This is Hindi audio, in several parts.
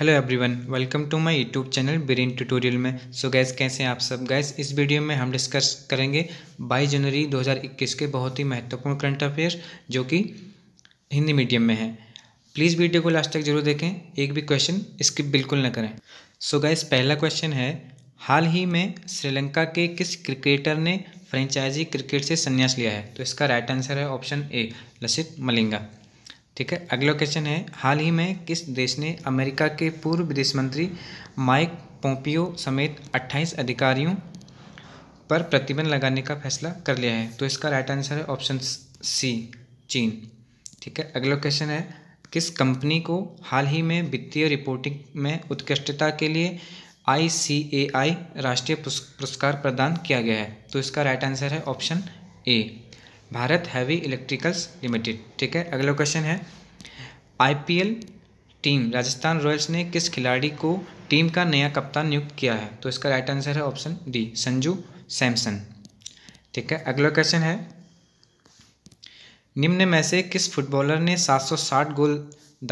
hello everyone welcome to my YouTube channel brain tutorial में सो so गैस कैसे हैं आप सब गैस इस वीडियो में हम डिस्कस करेंगे 22 जनवरी 2021 के बहुत ही महत्वपूर्ण करंट अफेयर्स जो कि हिंदी मीडियम में है प्लीज़ वीडियो को लास्ट तक जरूर देखें एक भी क्वेश्चन स्किप बिल्कुल ना करें सो so गैस पहला क्वेश्चन है हाल ही में श्रीलंका के किस क्रिकेटर ने फ्रेंचाइजी क्रिकेट से संन्यास लिया है तो इसका राइट आंसर है ऑप्शन ए लसित मलिंगा ठीक है अगला क्वेश्चन है हाल ही में किस देश ने अमेरिका के पूर्व विदेश मंत्री माइक पोम्पियो समेत 28 अधिकारियों पर प्रतिबंध लगाने का फैसला कर लिया है तो इसका राइट आंसर है ऑप्शन सी चीन ठीक है अगला क्वेश्चन है किस कंपनी को हाल ही में वित्तीय रिपोर्टिंग में उत्कृष्टता के लिए आई सी ए आई राष्ट्रीय पुरस्कार प्रदान किया गया है तो इसका राइट आंसर है option A Bharat heavy electricals limited ठीक है अगला क्वेश्चन है आईपीएल टीम राजस्थान रॉयल्स ने किस खिलाड़ी को टीम का नया कप्तान नियुक्त किया है तो इसका राइट आंसर है ऑप्शन डी संजू सैमसन ठीक है अगला क्वेश्चन है निम्न में से किस फुटबॉलर ने 760 गोल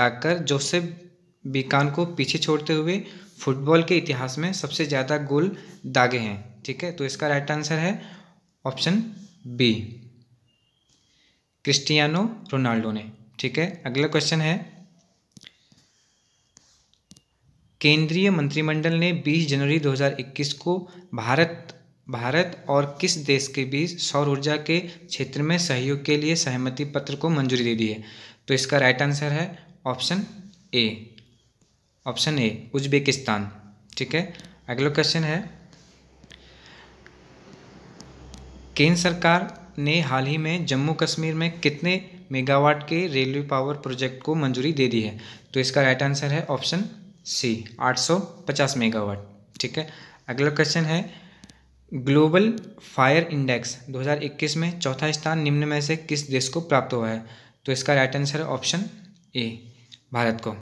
दागकर जोसेफ बीकान को पीछे छोड़ते हुए फुटबॉल के इतिहास में सबसे ज़्यादा गोल दागे हैं ठीक है तो इसका राइट आंसर है ऑप्शन बी क्रिस्टियानो रोनाल्डो ने ठीक है अगला क्वेश्चन है केंद्रीय मंत्रिमंडल ने 20 जनवरी 2021 को भारत भारत और किस देश के बीच सौर ऊर्जा के क्षेत्र में सहयोग के लिए सहमति पत्र को मंजूरी दे दी है तो इसका राइट आंसर है option A option A Uzbekistan ठीक है अगला क्वेश्चन है केंद्र सरकार ने हाल ही में जम्मू कश्मीर में कितने मेगावाट के रेलवे पावर प्रोजेक्ट को मंजूरी दे दी है तो इसका राइट आंसर है ऑप्शन सी 850 मेगावाट ठीक है अगला क्वेश्चन है ग्लोबल फायर इंडेक्स 2021 में चौथा स्थान निम्न में से किस देश को प्राप्त हुआ है तो इसका राइट आंसर है ऑप्शन ए भारत को